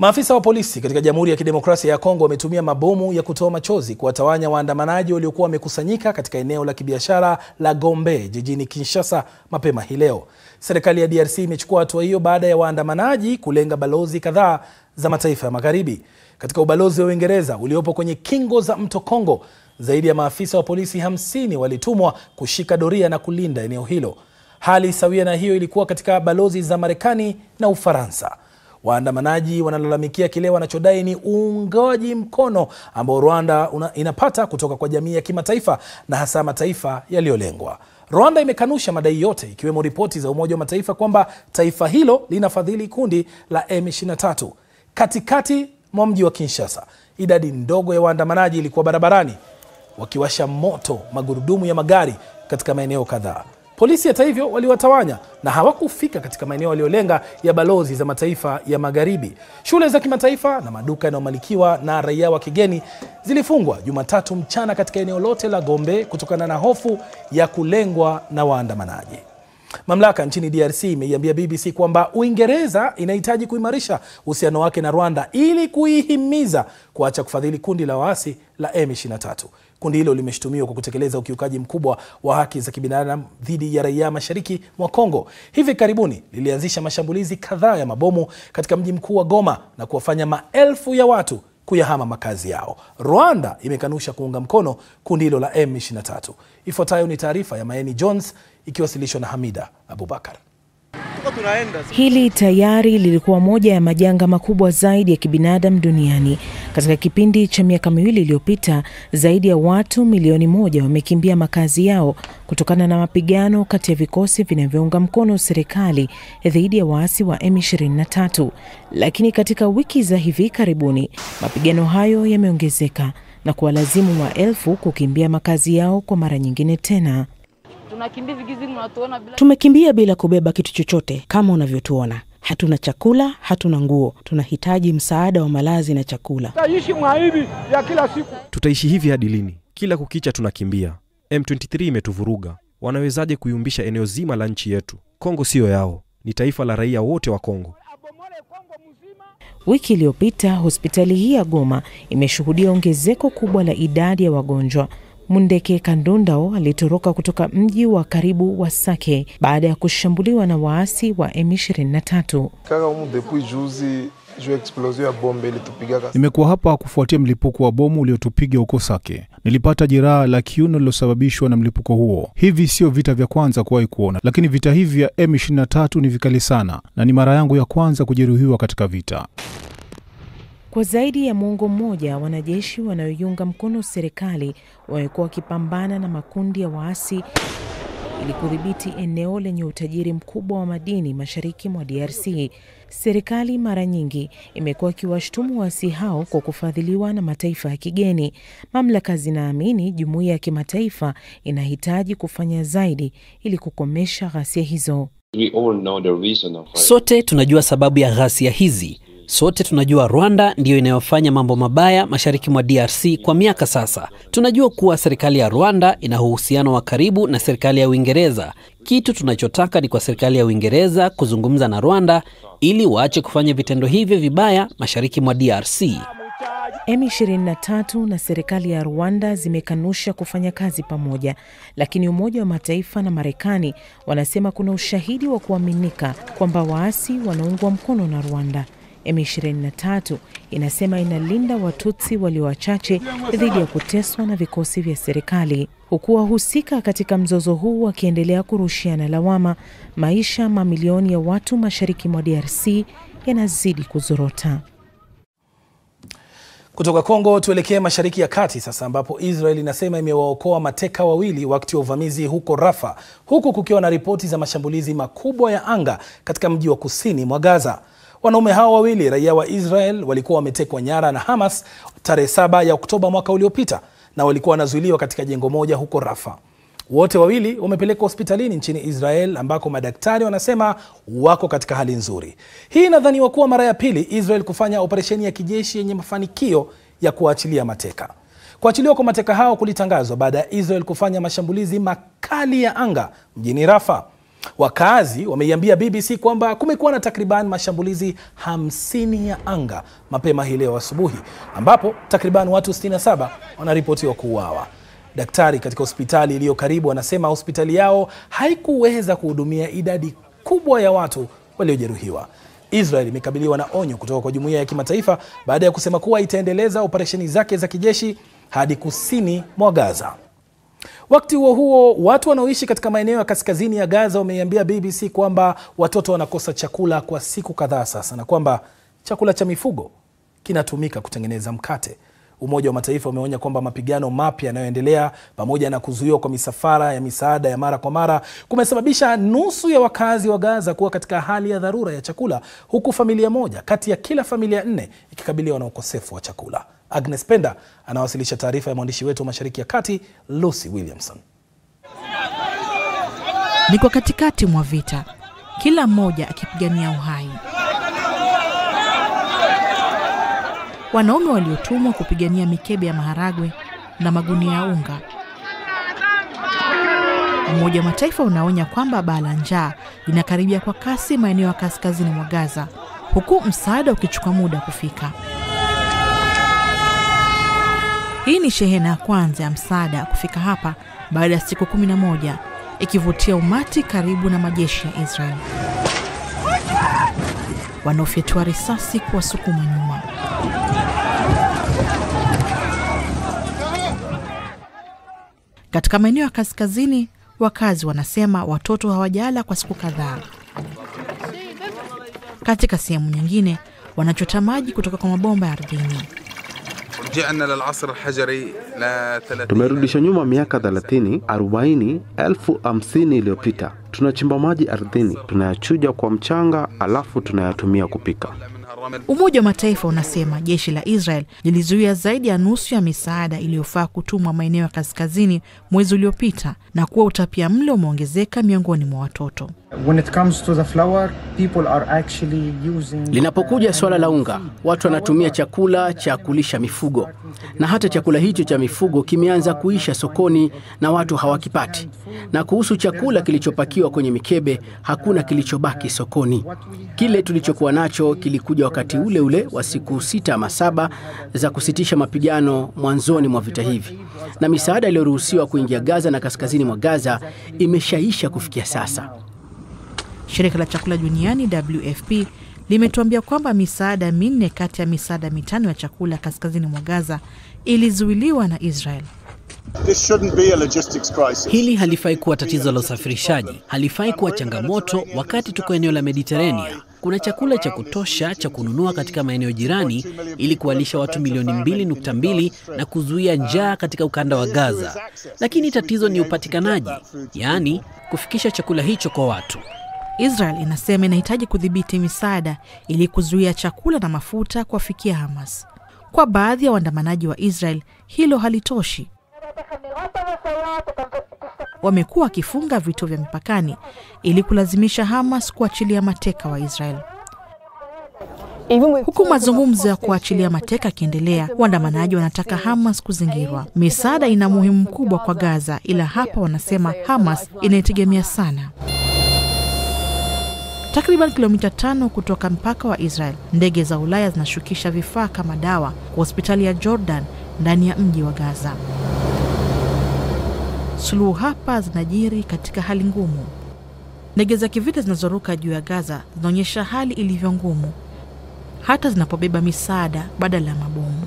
Maafisa wa polisi katika Jamhuri ya Kidemokrasia ya Kongo wametumia mabomu ya kutoa machozi kuwatawanya waandamanaji waliokuwa wamekusanyika katika eneo la kibiashara la Gombe jijini Kinshasa mapema hii leo. Serikali ya DRC imechukua hatua hiyo baada ya waandamanaji kulenga balozi kadhaa za mataifa ya magharibi. Katika ubalozi wa Uingereza uliopo kwenye kingo za mto Kongo, zaidi ya maafisa wa polisi hamsini walitumwa kushika doria na kulinda eneo hilo. Hali sawia na hiyo ilikuwa katika balozi za Marekani na Ufaransa. Waandamanaji wanalalamikia kile wanachodai ni uungaji mkono ambao Rwanda una, inapata kutoka kwa jamii ya kimataifa na hasa mataifa yaliyolengwa. Rwanda imekanusha madai yote ikiwemo ripoti za Umoja wa Mataifa kwamba taifa hilo linafadhili kundi la M23. Katikati mwa mji wa Kinshasa, idadi ndogo ya waandamanaji ilikuwa barabarani wakiwasha moto magurudumu ya magari katika maeneo kadhaa. Polisi hata hivyo waliwatawanya na hawakufika katika maeneo yaliyolenga ya balozi za mataifa ya magharibi. Shule za kimataifa na maduka yanayomilikiwa na raia wa kigeni zilifungwa Jumatatu mchana katika eneo lote la Gombe kutokana na hofu ya kulengwa na waandamanaji. Mamlaka nchini DRC imeiambia BBC kwamba Uingereza inahitaji kuimarisha uhusiano wake na Rwanda ili kuihimiza kuacha kufadhili kundi la waasi la M23. Kundi hilo limeshutumiwa kwa kutekeleza ukiukaji mkubwa wa haki za kibinadamu dhidi ya raia mashariki mwa Kongo. Hivi karibuni lilianzisha mashambulizi kadhaa ya mabomu katika mji mkuu wa Goma na kuwafanya maelfu ya watu kuyahama makazi yao. Rwanda imekanusha kuunga mkono kundi hilo la M23. Ifuatayo ni taarifa ya Maeni Jones ikiwasilishwa na Hamida Abubakar. Hili tayari lilikuwa moja ya majanga makubwa zaidi ya kibinadamu duniani. Katika kipindi cha miaka miwili iliyopita, zaidi ya watu milioni moja wamekimbia makazi yao kutokana na mapigano kati ya vikosi vinavyounga mkono serikali dhidi ya waasi wa M23. Lakini katika wiki za hivi karibuni, mapigano hayo yameongezeka na kuwalazimu maelfu kukimbia makazi yao kwa mara nyingine tena bila... tumekimbia bila kubeba kitu chochote kama unavyotuona. Hatuna chakula, hatuna nguo, tunahitaji msaada wa malazi na chakula. Tutaishi ya kila siku, tutaishi hivi hadi lini? Kila kukicha tunakimbia. M23 imetuvuruga, wanawezaje kuyumbisha eneo zima la nchi yetu? Kongo siyo yao, ni taifa la raia wote wa Kongo. Wiki iliyopita hospitali hii ya Goma imeshuhudia ongezeko kubwa la idadi ya wagonjwa. Mundeke Kandundao alitoroka kutoka mji wa karibu wa Sake baada ya kushambuliwa na waasi wa M23. Nimekuwa hapa kufuatia mlipuko wa bomu uliotupiga huko Sake. Nilipata jeraha la kiuno lilosababishwa na mlipuko huo. Hivi sio vita vya kwanza kuwahi kuona, lakini vita hivi vya M23 ni vikali sana, na ni mara yangu ya kwanza kujeruhiwa katika vita. Kwa zaidi ya mwongo mmoja, wanajeshi wanaoiunga mkono serikali wamekuwa wakipambana na makundi ya waasi ili kudhibiti eneo lenye utajiri mkubwa wa madini mashariki mwa DRC. Serikali mara nyingi imekuwa ikiwashtumu waasi hao kwa kufadhiliwa na mataifa ya kigeni. Mamlaka zinaamini jumuiya ya kimataifa inahitaji kufanya zaidi ili kukomesha ghasia hizo. Sote tunajua sababu ya ghasia hizi. Sote tunajua Rwanda ndiyo inayofanya mambo mabaya mashariki mwa DRC kwa miaka sasa. Tunajua kuwa serikali ya Rwanda ina uhusiano wa karibu na serikali ya Uingereza. Kitu tunachotaka ni kwa serikali ya Uingereza kuzungumza na Rwanda ili waache kufanya vitendo hivyo vibaya mashariki mwa DRC. M23 na serikali ya Rwanda zimekanusha kufanya kazi pamoja, lakini Umoja wa Mataifa na Marekani wanasema kuna ushahidi wa kuaminika kwamba waasi wanaungwa mkono na Rwanda. M23 inasema inalinda Watutsi walio wachache dhidi ya kuteswa na vikosi vya serikali, huku wahusika katika mzozo huu wakiendelea kurushiana lawama. Maisha mamilioni ya watu mashariki mwa DRC yanazidi kuzorota. Kutoka Kongo tuelekee mashariki ya kati sasa, ambapo Israel inasema imewaokoa mateka wawili wakati wa uvamizi huko Rafa, huku kukiwa na ripoti za mashambulizi makubwa ya anga katika mji wa kusini mwa Gaza. Wanaume hao wawili raia wa Israel walikuwa wametekwa nyara na Hamas tarehe saba ya Oktoba mwaka uliopita na walikuwa wanazuiliwa katika jengo moja huko Rafa. Wote wawili wamepelekwa hospitalini nchini Israel ambako madaktari wanasema wako katika hali nzuri. Hii inadhaniwa kuwa mara ya pili Israel kufanya operesheni ya kijeshi yenye mafanikio ya kuachilia mateka. Kuachiliwa kwa mateka hao kulitangazwa baada ya Israel kufanya mashambulizi makali ya anga mjini Rafa. Wakazi wameiambia BBC kwamba kumekuwa na takriban mashambulizi hamsini ya anga mapema hii leo asubuhi, ambapo takriban watu 67 wanaripotiwa kuuawa. Daktari katika hospitali iliyo karibu anasema hospitali yao haikuweza kuhudumia idadi kubwa ya watu waliojeruhiwa. Israel imekabiliwa na onyo kutoka kwa jumuiya ya kimataifa baada ya kusema kuwa itaendeleza operesheni zake za kijeshi hadi kusini mwa Gaza. Wakati huo huo, watu wanaoishi katika maeneo ya kaskazini ya Gaza wameiambia BBC kwamba watoto wanakosa chakula kwa siku kadhaa sasa na kwamba chakula cha mifugo kinatumika kutengeneza mkate. Umoja wa Mataifa umeonya kwamba mapigano mapya yanayoendelea pamoja na kuzuiwa kwa misafara ya misaada ya mara kwa mara kumesababisha nusu ya wakazi wa Gaza kuwa katika hali ya dharura ya chakula, huku familia moja kati ya kila familia nne ikikabiliwa na ukosefu wa chakula. Agnes Penda anawasilisha taarifa ya mwandishi wetu wa Mashariki ya Kati Lucy Williamson. ni kwa katikati mwa vita, kila mmoja akipigania uhai wanaume waliotumwa kupigania mikebe ya maharagwe na magunia ya unga. Umoja wa Mataifa unaonya kwamba baa la njaa linakaribia kwa kasi maeneo ya kaskazini mwa Gaza, huku msaada ukichukua muda kufika. Hii ni shehena ya kwanza ya msaada kufika hapa baada ya siku 11 ikivutia umati karibu na majeshi ya Israeli wanaofyatua risasi kuwasukuma nyuma. Katika maeneo ya kaskazini, wakazi wanasema watoto hawajala kwa siku kadhaa. Katika sehemu nyingine, wanachota maji kutoka kwa mabomba ya ardhini. Tumerudishwa nyuma miaka 30, 40, elfu iliyopita. Tunachimba maji ardhini, tunayachuja kwa mchanga, alafu tunayatumia kupika. Umoja wa Mataifa unasema jeshi la Israel lilizuia zaidi ya nusu ya misaada iliyofaa kutumwa maeneo ya kaskazini mwezi uliopita na kuwa utapia mlo umeongezeka miongoni mwa watoto. Uh, linapokuja suala la unga, watu wanatumia chakula cha kulisha mifugo, na hata chakula hicho cha mifugo kimeanza kuisha sokoni na watu hawakipati. Na kuhusu chakula kilichopakiwa kwenye mikebe, hakuna kilichobaki sokoni. Kile tulichokuwa nacho kilikuja wakati ule ule wa siku sita ama saba za kusitisha mapigano mwanzoni mwa vita hivi, na misaada iliyoruhusiwa kuingia Gaza na kaskazini mwa Gaza imeshaisha kufikia sasa. Shirika la chakula duniani WFP limetuambia kwamba misaada minne kati ya misaada mitano ya chakula kaskazini mwa Gaza ilizuiliwa na Israel. This be a logistics crisis. Hili halifai kuwa tatizo la usafirishaji, halifai kuwa changamoto wakati tuko eneo la Mediterania kuna chakula cha kutosha cha kununua katika maeneo jirani ili kuwalisha watu milioni 2.2 na kuzuia njaa katika ukanda wa Gaza. Lakini tatizo ni upatikanaji, yaani kufikisha chakula hicho kwa watu. Israel inasema inahitaji kudhibiti misaada ili kuzuia chakula na mafuta kuwafikia Hamas. Kwa baadhi ya waandamanaji wa Israel, hilo halitoshi wamekuwa wakifunga vituo vya mipakani ili kulazimisha Hamas kuachilia mateka wa Israel. Huku mazungumzo ya kuachilia mateka yakiendelea, waandamanaji wanataka Hamas kuzingirwa. Misaada ina muhimu mkubwa kwa Gaza, ila hapa wanasema Hamas inaitegemea sana. Takriban kilomita tano kutoka mpaka wa Israel, ndege za Ulaya zinashukisha vifaa kama dawa kwa hospitali ya Jordan ndani ya mji wa Gaza. Suluhu hapa zinajiri katika hali ngumu. Ndege za kivita zinazoruka juu ya Gaza zinaonyesha hali ilivyo ngumu, hata zinapobeba misaada badala ya mabomu.